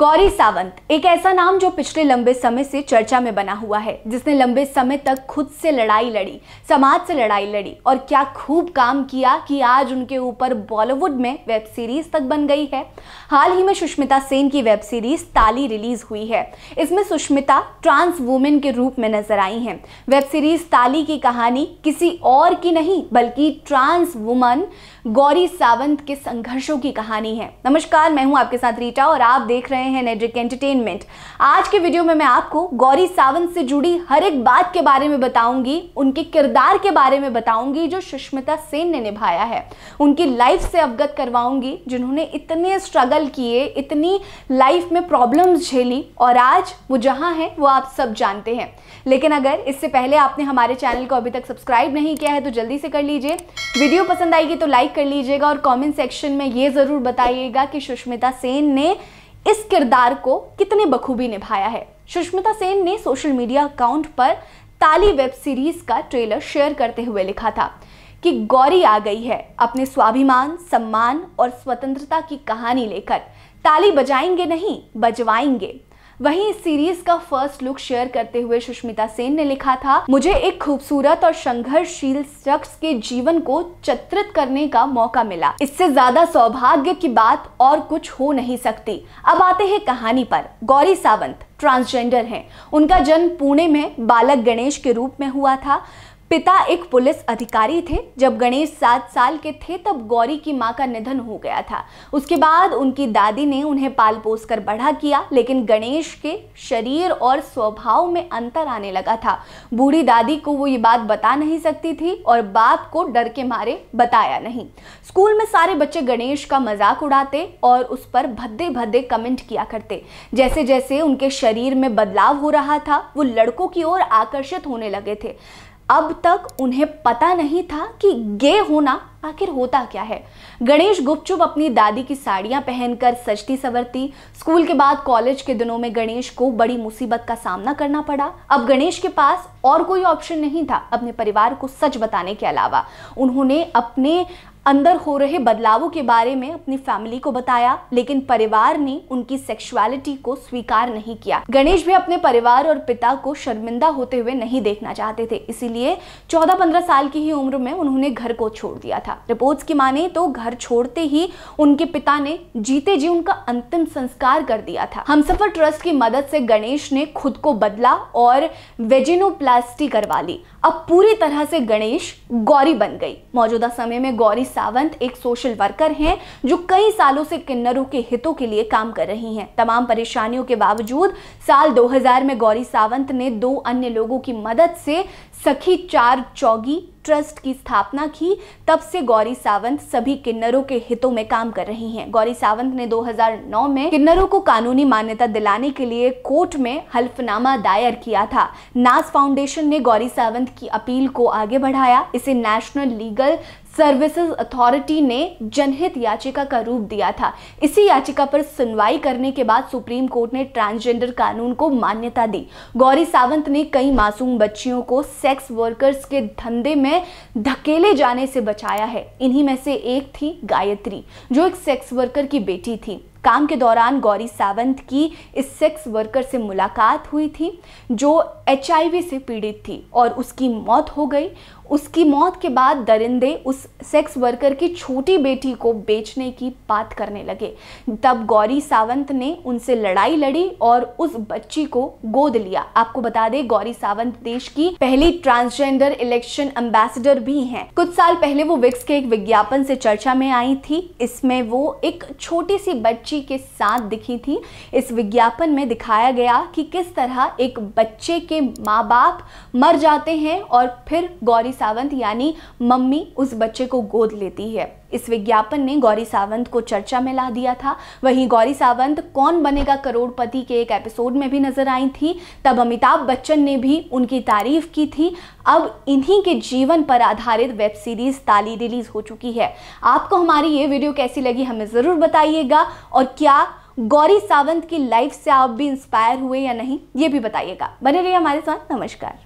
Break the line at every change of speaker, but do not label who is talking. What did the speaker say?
गौरी सावंत एक ऐसा नाम जो पिछले लंबे समय से चर्चा में बना हुआ है जिसने लंबे समय तक खुद से लड़ाई लड़ी समाज से लड़ाई लड़ी और क्या खूब काम किया कि आज उनके ऊपर बॉलीवुड में वेब सीरीज तक बन गई है हाल ही में सुष्मिता सेन की वेब सीरीज ताली रिलीज हुई है इसमें सुष्मिता ट्रांस वुमेन के रूप में नजर आई हैं वेब सीरीज ताली की कहानी किसी और की नहीं बल्कि ट्रांस वुमन गौरी सावंत के संघर्षों की कहानी है नमस्कार मैं हूँ आपके साथ रीटा और आप देख रहे हैं रहे हैं नेडरिक एंटरटेनमेंट आज के वीडियो में मैं आपको गौरी सावंत से जुड़ी हर एक बात के बारे में बताऊंगी उनके किरदार के बारे में बताऊंगी जो सुष्मिता सेन ने निभाया है उनकी लाइफ से अवगत करवाऊंगी जिन्होंने इतने स्ट्रगल किए इतनी लाइफ में प्रॉब्लम्स झेली और आज वो जहाँ हैं वो आप सब जानते हैं लेकिन अगर इससे पहले आपने हमारे चैनल को अभी तक सब्सक्राइब नहीं किया है तो जल्दी से कर लीजिए वीडियो पसंद आएगी तो लाइक कर लीजिएगा और कमेंट सेक्शन में ये ज़रूर बताइएगा कि सुष्मिता सेन ने इस किरदार को कितने बखूबी निभाया है सुष्मिता सेन ने सोशल मीडिया अकाउंट पर ताली वेब सीरीज का ट्रेलर शेयर करते हुए लिखा था कि गौरी आ गई है अपने स्वाभिमान सम्मान और स्वतंत्रता की कहानी लेकर ताली बजाएंगे नहीं बजवाएंगे वहीं इस सीरीज का फर्स्ट लुक शेयर करते हुए सुष्मिता सेन ने लिखा था मुझे एक खूबसूरत और संघर्षशील शख्स के जीवन को चित्रित करने का मौका मिला इससे ज्यादा सौभाग्य की बात और कुछ हो नहीं सकती अब आते हैं कहानी पर गौरी सावंत ट्रांसजेंडर हैं उनका जन्म पुणे में बालक गणेश के रूप में हुआ था पिता एक पुलिस अधिकारी थे जब गणेश सात साल के थे तब गौरी की मां का निधन हो गया था उसके बाद उनकी दादी ने उन्हें पाल पोस कर बड़ा किया लेकिन गणेश के शरीर और स्वभाव में अंतर आने लगा था बूढ़ी दादी को वो ये बात बता नहीं सकती थी और बाप को डर के मारे बताया नहीं स्कूल में सारे बच्चे गणेश का मजाक उड़ाते और उस पर भद्दे भद्दे कमेंट किया करते जैसे जैसे उनके शरीर में बदलाव हो रहा था वो लड़कों की ओर आकर्षित होने लगे थे अब तक उन्हें पता नहीं था कि गे होना आखिर होता क्या है गणेश गुपचुप अपनी दादी की साड़ियां पहनकर सजती सवरती स्कूल के बाद कॉलेज के दिनों में गणेश को बड़ी मुसीबत का सामना करना पड़ा अब गणेश के पास और कोई ऑप्शन नहीं था अपने परिवार को सच बताने के अलावा उन्होंने अपने अंदर हो रहे बदलावों के बारे में अपनी फैमिली को बताया लेकिन परिवार ने उनकी सेक्सुअलिटी को स्वीकार नहीं किया गणेश भी अपने परिवार और पिता को शर्मिंदा होते हुए नहीं देखना चाहते थे इसीलिए 14-15 साल की ही उम्र में उन्होंने घर को छोड़ दिया था रिपोर्ट्स की माने तो घर छोड़ते ही उनके पिता ने जीते जी उनका अंतिम संस्कार कर दिया था हमसफर ट्रस्ट की मदद से गणेश ने खुद को बदला और वेजिनोप्लास्टी करवा ली अब पूरी तरह से गणेश गौरी बन गई मौजूदा समय में गौरी सावंत एक सोशल वर्कर हैं जो कई सालों से किन्नरों के हितों के लिए काम कर रही हैं तमाम परेशानियों के बावजूद साल 2000 में गौरी सावंत ने दो अन्य लोगों की मदद से सखी चार चौगी ट्रस्ट की स्थापना की तब से गौरी सावंत सभी किन्नरों के हितों में काम कर रही हैं। गौरी सावंत ने 2009 में किन्नरों को कानूनी मान्यता दिलाने के लिए कोर्ट में हल्फनामा दायर किया था नास फाउंडेशन ने गौरी सावंत की अपील को आगे बढ़ाया इसे नेशनल लीगल सर्विसेज अथॉरिटी ने जनहित याचिका का रूप दिया था इसी याचिका पर सुनवाई करने के बाद सुप्रीम कोर्ट ने ट्रांसजेंडर कानून को मान्यता दी गौरी सावंत ने कई मासूम बच्चियों को सेक्स वर्कर्स के धंधे में हैं धकेले जाने से बचाया है इन्हीं में से एक थी गायत्री जो एक सेक्स वर्कर की बेटी थी काम के दौरान गौरी सावंत की इस सेक्स वर्कर से मुलाकात हुई थी जो एच से पीड़ित थी और उसकी मौत हो गई उसकी मौत के बाद दरिंदे उस सेक्स वर्कर की छोटी बेटी को बेचने की बात करने लगे तब गौरी सावंत ने उनसे लड़ाई लड़ी और उस बच्ची को गोद लिया आपको बता दें गौरी सावंत देश की पहली ट्रांसजेंडर इलेक्शन एम्बेसडर भी हैं कुछ साल पहले वो विक्स के एक विज्ञापन से चर्चा में आई थी इसमें वो एक छोटी सी बच्ची बच्ची के साथ दिखी थी इस विज्ञापन में दिखाया गया कि किस तरह एक बच्चे के माँ बाप मर जाते हैं और फिर गौरी सावंत यानी मम्मी उस बच्चे को गोद लेती है इस विज्ञापन ने गौरी सावंत को चर्चा में ला दिया था वहीं गौरी सावंत कौन बनेगा करोड़पति के एक एपिसोड में भी नजर आई थी तब अमिताभ बच्चन ने भी उनकी तारीफ की थी अब इन्हीं के जीवन पर आधारित वेब सीरीज ताली रिलीज हो चुकी है आपको हमारी ये वीडियो कैसी लगी हमें ज़रूर बताइएगा और क्या गौरी सावंत की लाइफ से आप भी इंस्पायर हुए या नहीं ये भी बताइएगा बने रहिए हमारे साथ नमस्कार